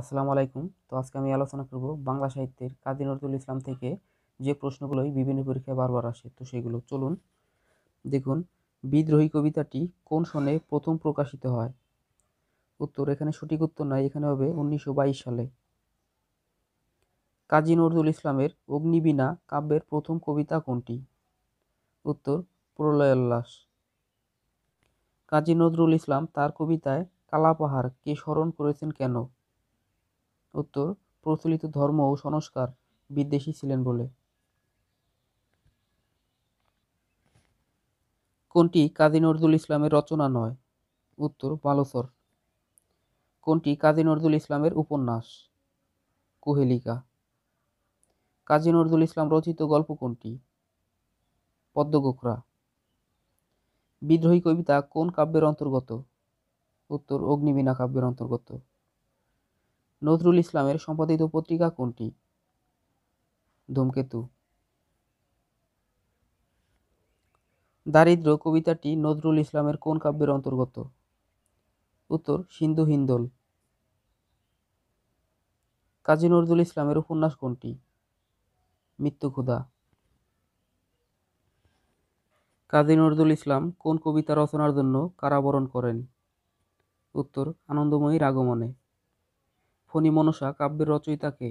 আসসালামু আলাইকুম তো আজকে আমি আলোচনা করব বাংলা সাহিত্যের কাজী নজরুল ইসলাম থেকে যে প্রশ্নগুলোই বিভিন্ন পরীক্ষায় বারবার আসে তো সেগুলো চলুন দেখুন বিদ্রোহী কবিতাটি কোন সনে প্রথম প্রকাশিত হয় উত্তর এখানে সঠিক উত্তর নয় এখানে হবে উনিশশো সালে কাজী নজরুল ইসলামের অগ্নিবীণা কাব্যের প্রথম কবিতা কোনটি উত্তর প্রলয়োল্লাস কাজী নজরুল ইসলাম তার কবিতায় কালাপাহাড় কে স্মরণ করেছেন কেন উত্তর প্রচলিত ধর্ম ও সংস্কার বিদ্বেষী ছিলেন বলে কোনটি কাজী নজরুল ইসলামের রচনা নয় উত্তর বালোচর কোনটি কাজী নজরুল ইসলামের উপন্যাস কুহেলিকা কাজী নজরুল ইসলাম রচিত গল্প কোনটি পদ্মগোখরা বিদ্রোহী কবিতা কোন কাব্যের অন্তর্গত উত্তর অগ্নিবীণা কাব্যের অন্তর্গত নজরুল ইসলামের সম্পাদিত পত্রিকা কোনটি ধূমকেতু দারিদ্র কবিতাটি নজরুল ইসলামের কোন কাব্যের অন্তর্গত উত্তর সিন্ধু হিন্দোল কাজী নজরুল ইসলামের উপন্যাস কোনটি মৃত্যু ক্ষুধা কাজী নজরুল ইসলাম কোন কবিতা রচনার জন্য কারাবরণ করেন উত্তর আনন্দময়ীর আগমনে ফণী মনসা কাব্যের রচয়িতাকে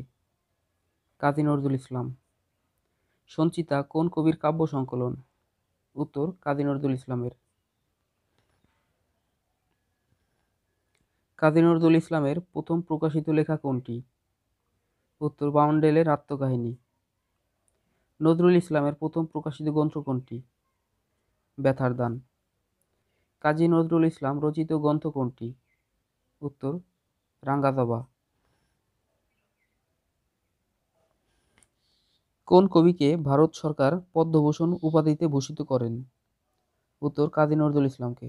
কাজী নজরুল ইসলাম সঞ্চিতা কোন কবির কাব্য সংকলন উত্তর কাজী নজরুল ইসলামের কাজী নজরুল ইসলামের প্রথম প্রকাশিত লেখা কোনটি উত্তর বাউন্ডেলের আত্মকাহিনী নজরুল ইসলামের প্রথম প্রকাশিত গ্রন্থ কোনটি ব্যথার দান কাজী নজরুল ইসলাম রচিত গ্রন্থ কোনটি উত্তর রাঙ্গাজবা কোন কবিকে ভারত সরকার পদ্মভূষণ উপাধিতে ভূষিত করেন উত্তর কাজী নজরুল ইসলামকে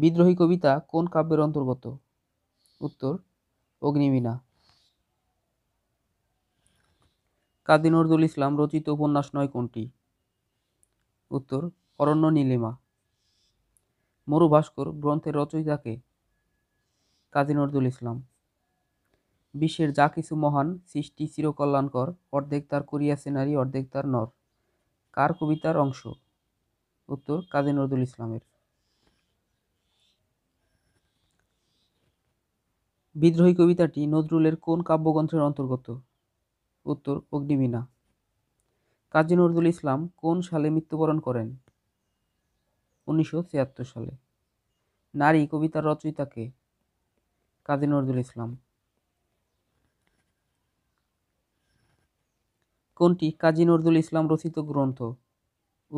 বিদ্রোহী কবিতা কোন কাব্যের অন্তর্গত উত্তর অগ্নিবীণা কাদী নজরুল ইসলাম রচিত উপন্যাস নয় কোনটি উত্তর অরণ্য নীলিমা মরু ভাস্কর গ্রন্থের রচয়িতাকে কাজী নজরুল ইসলাম বিশ্বের যা কিছু মহান সৃষ্টি চিরকল্যাণকর অর্ধেক তার করিয়াছে নারী অর্ধেক তার নর কার কবিতার অংশ উত্তর কাজী নজরুল ইসলামের বিদ্রোহী কবিতাটি নজরুলের কোন কাব্যগ্রন্থের অন্তর্গত উত্তর অগ্নিবীণা কাজী নজরুল ইসলাম কোন সালে মৃত্যুবরণ করেন উনিশশো সালে নারী কবিতার রচয়িতাকে কাজী নজরুল ইসলাম কোনটি কাজী নজরুল ইসলাম রচিত গ্রন্থ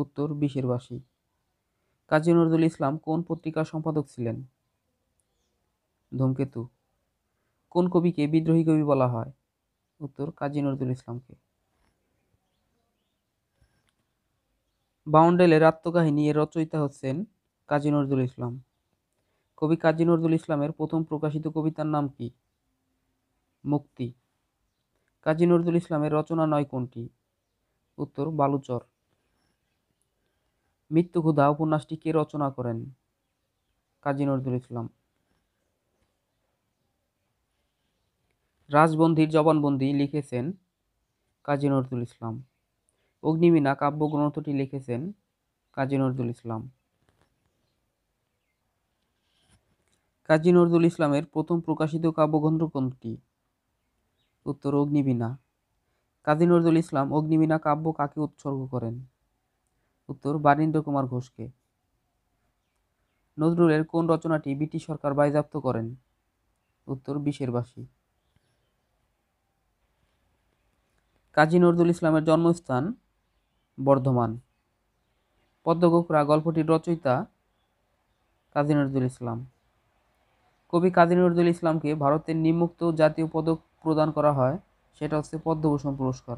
উত্তর বিশের বাসী কাজী নজরুল ইসলাম কোন পত্রিকার সম্পাদক ছিলেন ধূমকেতু কোন কবিকে বিদ্রোহী কবি বলা হয় উত্তর কাজী নজরুল ইসলামকে বাউন্ডেলের আত্মকাহিনী এর রচয়িতা হচ্ছেন কাজী নজরুল ইসলাম কবি কাজী নজরুল ইসলামের প্রথম প্রকাশিত কবিতার নাম কি মুক্তি কাজী নজরুল ইসলামের রচনা নয় কোনটি উত্তর বালুচর মৃত্যু ক্ষুধা উপন্যাসটি কে রচনা করেন কাজী নজরুল ইসলাম রাজবন্দির জবানবন্দি লিখেছেন কাজী নজরুল ইসলাম অগ্নিবীণা কাব্যগ্রন্থটি লিখেছেন কাজী নজরুল ইসলাম কাজী নজরুল ইসলামের প্রথম প্রকাশিত কাব্যগ্রন্থ কোনটি উত্তর অগ্নিবীণা কাজী নজরুল ইসলাম অগ্নিবীণা কাব্য কাকে উৎসর্গ করেন উত্তর বারিন্দ্র কুমার ঘোষকে নজরুলের কোন রচনাটি ব্রিটিশ সরকার বাজাপ্ত করেন উত্তর বিশেরবাসী কাজী নজরুল ইসলামের জন্মস্থান বর্ধমান পদ্মগোকরা গল্পটির রচয়িতা কাজী নজরুল ইসলাম কবি কাজী নজরুল ইসলামকে ভারতের নিম্মুক্ত জাতীয় পদক প্রদান করা হয় সেটা হচ্ছে পদ্মভূষণ পুরস্কার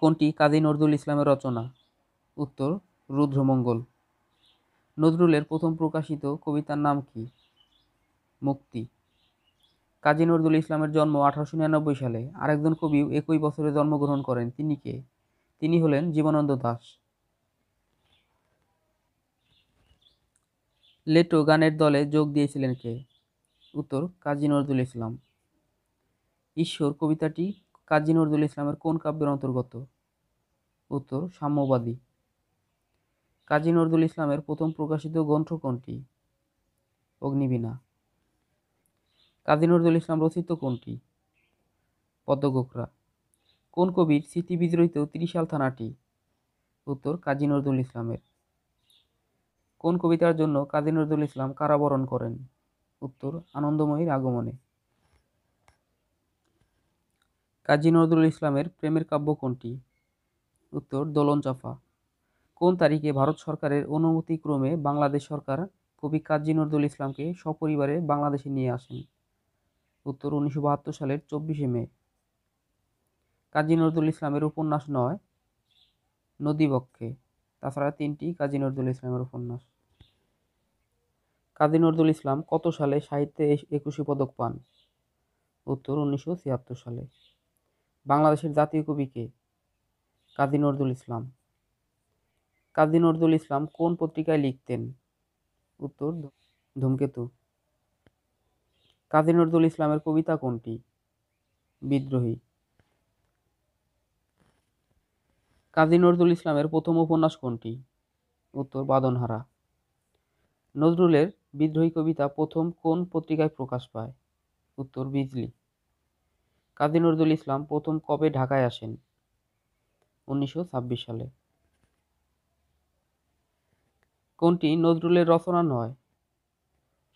কোনটি কাজী নজরুল ইসলামের রচনা উত্তর রুদ্রমঙ্গল নজরুলের প্রথম প্রকাশিত কবিতার নাম কি মুক্তি কাজী নজরুল ইসলামের জন্ম আঠারোশো নিরানব্বই সালে আরেকজন কবিও একই বছরে জন্মগ্রহণ করেন তিনি কে তিনি হলেন জীবনানন্দ দাস লেটো গানের দলে যোগ দিয়েছিলেন কে উত্তর কাজী নজরুল ইসলাম ঈশ্বর কবিতাটি কাজী নজরুল ইসলামের কোন কাব্যের অন্তর্গত উত্তর সাম্যবাদী কাজী নজরুল ইসলামের প্রথম প্রকাশিত গ্রন্থ কোনটি অগ্নিবীণা কাজী নজরুল ইসলাম রচিত কোনটি পদ্মগোকরা কোন কবির স্মৃতি বিদ্রোহিত ত্রিশাল থানাটি উত্তর কাজী নজরুল ইসলামের কোন কবিতার জন্য কাজী নজরুল ইসলাম কারাবরণ করেন উত্তর আনন্দময়ীর আগমনে কাজী নজরুল ইসলামের প্রেমের কাব্য কোনটি উত্তর দোলন চাফা কোন তারিখে ভারত সরকারের অনুমতিক্রমে বাংলাদেশ সরকার কবি কাজী নজরুল ইসলামকে সপরিবারে বাংলাদেশে নিয়ে আসেন উত্তর উনিশশো বাহাত্তর সালের চব্বিশে মে কাজী নজরুল ইসলামের উপন্যাস নয় নদীবক্ষে তাছাড়া তিনটি কাজী নজরুল ইসলামের উপন্যাস কাজী নজরুল ইসলাম কত সালে সাহিত্যে একুশে পদক পান উত্তর উনিশশো ছিয়াত্তর সালে বাংলাদেশের জাতীয় কবি কে কাজী নজরুল ইসলাম কাজী নজরুল ইসলাম কোন পত্রিকায় লিখতেন উত্তর ধূমকেতু কাজী নজরুল ইসলামের কবিতা কোনটি বিদ্রোহী কাজী নজরুল ইসলামের প্রথম উপন্যাস কোনটি উত্তর বাদনহারা নজরুলের বিদ্রোহী কবিতা প্রথম কোন পত্রিকায় প্রকাশ পায় উত্তর বিজলি কাজী নজরুল ইসলাম প্রথম কবে ঢাকায় আসেন উনিশশো সালে কোনটি নজরুলের রচনা নয়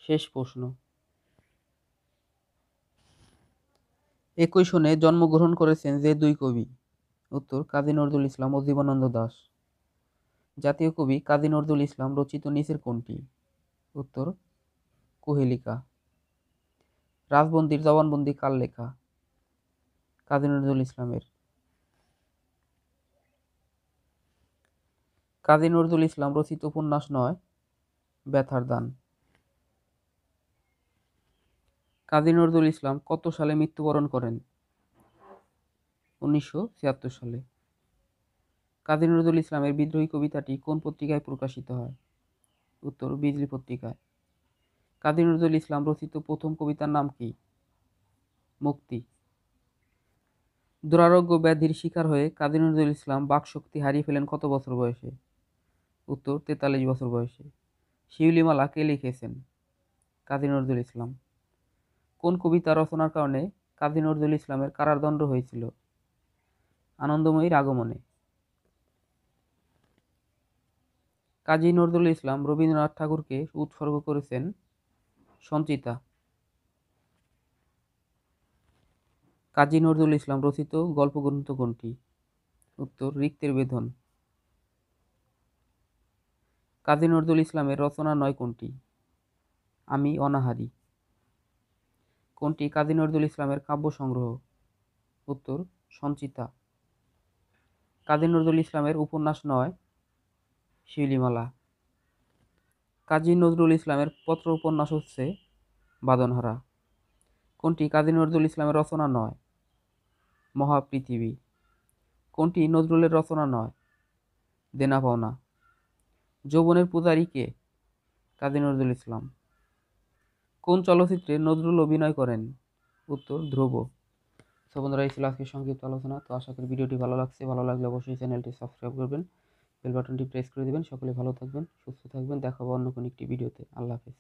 শেষ প্রশ্ন একই সনে জন্মগ্রহণ করেছেন যে দুই কবি উত্তর কাজী নজরুল ইসলাম ও জীবনানন্দ দাস জাতীয় কবি কাজী নজরুল ইসলাম রচিত নিচের কোনটি উত্তর কুহেলিকা রাজবন্দির জবানবন্দি কাল লেখা কাজী নজরুল ইসলামের কাজী নজরুল ইসলাম রচিত উপন্যাস নয় ব্যথার দান কাজী নজরুল ইসলাম কত সালে মৃত্যুবরণ করেন উনিশশো সালে কাজী নজরুল ইসলামের বিদ্রোহী কবিতাটি কোন পত্রিকায় প্রকাশিত হয় উত্তর বিজলি পত্রিকায় কাজী নজরুল ইসলাম রচিত প্রথম কবিতার নাম কি মুক্তি দুরারোগ্য ব্যাধির শিকার হয়ে কাজী নজরুল ইসলাম বাকশক্তি হারিয়ে ফেলেন কত বছর বয়সে উত্তর তেতাল্লিশ বছর বয়সে শিউলিমালা কে লিখেছেন কাজী নজরুল ইসলাম কোন কবিতা রচনার কারণে কাজী নজরুল ইসলামের কারাদণ্ড হয়েছিল আনন্দময়ীর আগমনে কাজী নজরুল ইসলাম রবীন্দ্রনাথ ঠাকুরকে উৎসর্গ করেছেন সঞ্চিতা কাজী নজরুল ইসলাম রচিত গল্পগ্রন্থ কোনটি উত্তর রিক্তের বেদন কাজী নজরুল ইসলামের রচনা নয় কোনটি আমি অনাহারী কোনটি কাজী নজরুল ইসলামের কাব্য সংগ্রহ উত্তর সঞ্চিতা কাজী নজরুল ইসলামের উপন্যাস নয় শিউলিমালা কাজী নজরুল ইসলামের পত্র উপন্যাস হচ্ছে বাদনহারা কোনটি কাজী নজরুল ইসলামের রচনা নয় মহাপৃথিবী কোনটি নজরুলের রচনা নয় দেনা পাওনা যৌবনের পূজারী কে কাজী নজরুল ইসলাম কোন চলচ্চিত্রে নজরুল অভিনয় করেন উত্তর ধ্রুব সো বন্ধুরা এই ছিল আজকের সংক্ষিপ্ত আলোচনা তো আশা করি ভিডিওটি ভালো লাগছে ভালো লাগলে অবশ্যই চ্যানেলটি সাবস্ক্রাইব করবেন বেল বাটনটি প্রেস করে দেবেন সকলে ভালো থাকবেন সুস্থ থাকবেন দেখাবো অন্য কোনো একটি ভিডিওতে আল্লাহ হাফেজ